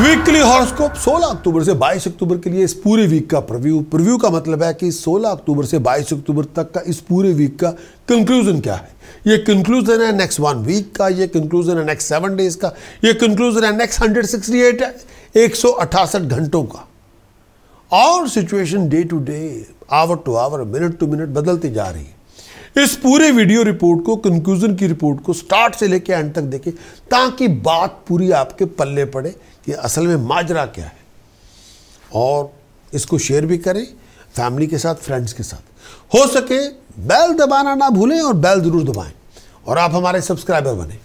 weekly horoscope 16 अक्टूबर से 22 अक्टूबर के लिए इस पूरे वीक का प्रव्यू प्रव्यू का मतलब है कि 16 अक्टूबर से 22 अक्टूबर तक का इस पूरे वीक का कंक्लूजन क्या है ये कंक्लूजन है नेक्स्ट वन वीक का ये कंक्लूजन है नेक्स्ट सेवन डेज का ये कंक्लूजन है नेक्स्ट हंड्रेड सिक्सटी एट है एक सौ अठासठ घंटों का और situation day to day hour to hour minute to minute बदलती जा रही है इस पूरे वीडियो रिपोर्ट को कंक्लूजन की रिपोर्ट को स्टार्ट से लेकर एंड तक देखें ताकि बात पूरी आपके पल्ले पड़े कि असल में माजरा क्या है और इसको शेयर भी करें फैमिली के साथ फ्रेंड्स के साथ हो सके बेल दबाना ना भूलें और बेल ज़रूर दबाएं और आप हमारे सब्सक्राइबर बने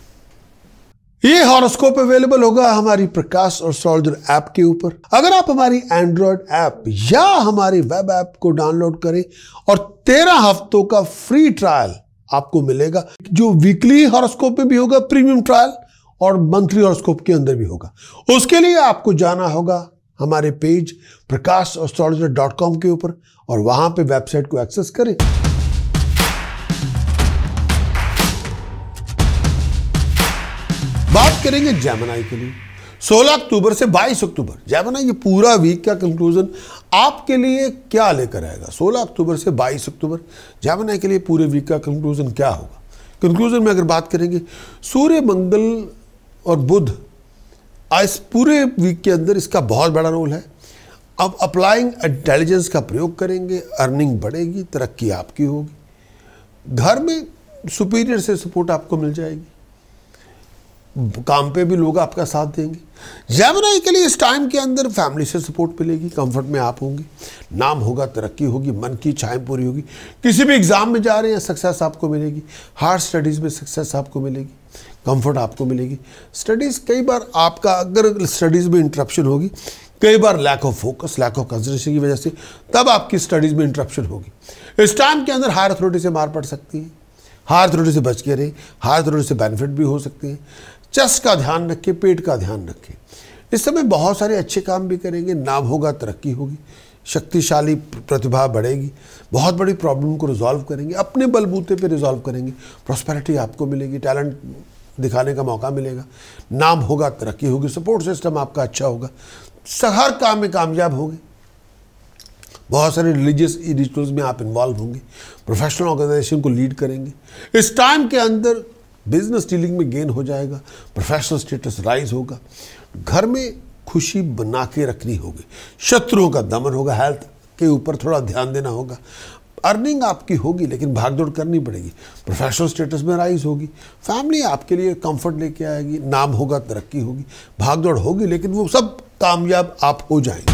ये हॉरोस्कोप अवेलेबल होगा हमारी प्रकाश और सोल्जर ऐप के ऊपर अगर आप हमारी एंड्रॉयड ऐप या हमारी वेब ऐप को डाउनलोड करें और तेरह हफ्तों का फ्री ट्रायल आपको मिलेगा जो वीकली हॉरोस्कोप में भी होगा प्रीमियम ट्रायल और मंथली हॉरोस्कोप के अंदर भी होगा उसके लिए आपको जाना होगा हमारे page Prakash astrologer dot com के ऊपर और वहां पे वेबसाइट को एक्सेस करें बात करेंगे जैमनाई के लिए 16 अक्टूबर से 22 अक्टूबर जैमना ये पूरा वीक का कंक्लूजन आपके लिए क्या लेकर आएगा 16 अक्टूबर से 22 अक्टूबर जैमना के लिए पूरे वीक का कंक्लूजन क्या होगा कंक्लूजन में अगर बात करेंगे सूर्य मंगल और बुध इस पूरे वीक के अंदर इसका बहुत बड़ा रोल है अब अप्लाइंग इंटेलिजेंस का प्रयोग करेंगे अर्निंग बढ़ेगी तरक्की आपकी होगी घर में सुपीरियर से सपोर्ट आपको मिल जाएगी काम पे भी लोग आपका साथ देंगे जैमराई के लिए इस टाइम के अंदर फैमिली से सपोर्ट मिलेगी कंफर्ट में आप होंगे नाम होगा तरक्की होगी मन की छाएँ पूरी होगी किसी भी एग्ज़ाम में जा रहे हैं सक्सेस आपको मिलेगी हार्ड स्टडीज़ में सक्सेस आपको मिलेगी कंफर्ट आपको मिलेगी स्टडीज़ कई बार आपका अगर स्टडीज़ में इंटरप्शन होगी कई बार lack of focus lack of concentration की वजह से तब आपकी स्टडीज़ में इंटरप्शन होगी इस टाइम के अंदर हायर अथॉरिटी से मार पड़ सकती है हायर अथॉरिटी से बच के रहे हायर अथॉरिटी से बेनिफिट भी हो सकते हैं चेस्ट का ध्यान रखें पेट का ध्यान रखें इस समय बहुत सारे अच्छे काम भी करेंगे नाम होगा तरक्की होगी शक्तिशाली प्रतिभा बढ़ेगी बहुत बड़ी प्रॉब्लम को रिजॉल्व करेंगे अपने बलबूते पे रिजॉल्व करेंगे प्रॉस्पेरिटी आपको मिलेगी टैलेंट दिखाने का मौका मिलेगा नाम होगा तरक्की होगी सपोर्ट सिस्टम आपका अच्छा होगा हर काम में कामयाब होंगे बहुत सारे रिलीजियस रिचुअल्स में आप इन्वॉल्व होंगे प्रोफेशनल ऑर्गेनाइजेशन को लीड करेंगे इस टाइम के अंदर बिजनेस डीलिंग में गेन हो जाएगा प्रोफेशनल स्टेटस राइज होगा घर में खुशी बना के रखनी होगी शत्रुओं का दमन होगा हेल्थ के ऊपर थोड़ा ध्यान देना होगा अर्निंग आपकी होगी लेकिन भागदौड़ करनी पड़ेगी प्रोफेशनल स्टेटस में राइज होगी फैमिली आपके लिए कंफर्ट लेके आएगी नाम होगा तरक्की होगी भागदौड़ होगी लेकिन वो सब कामयाब आप हो जाएंगे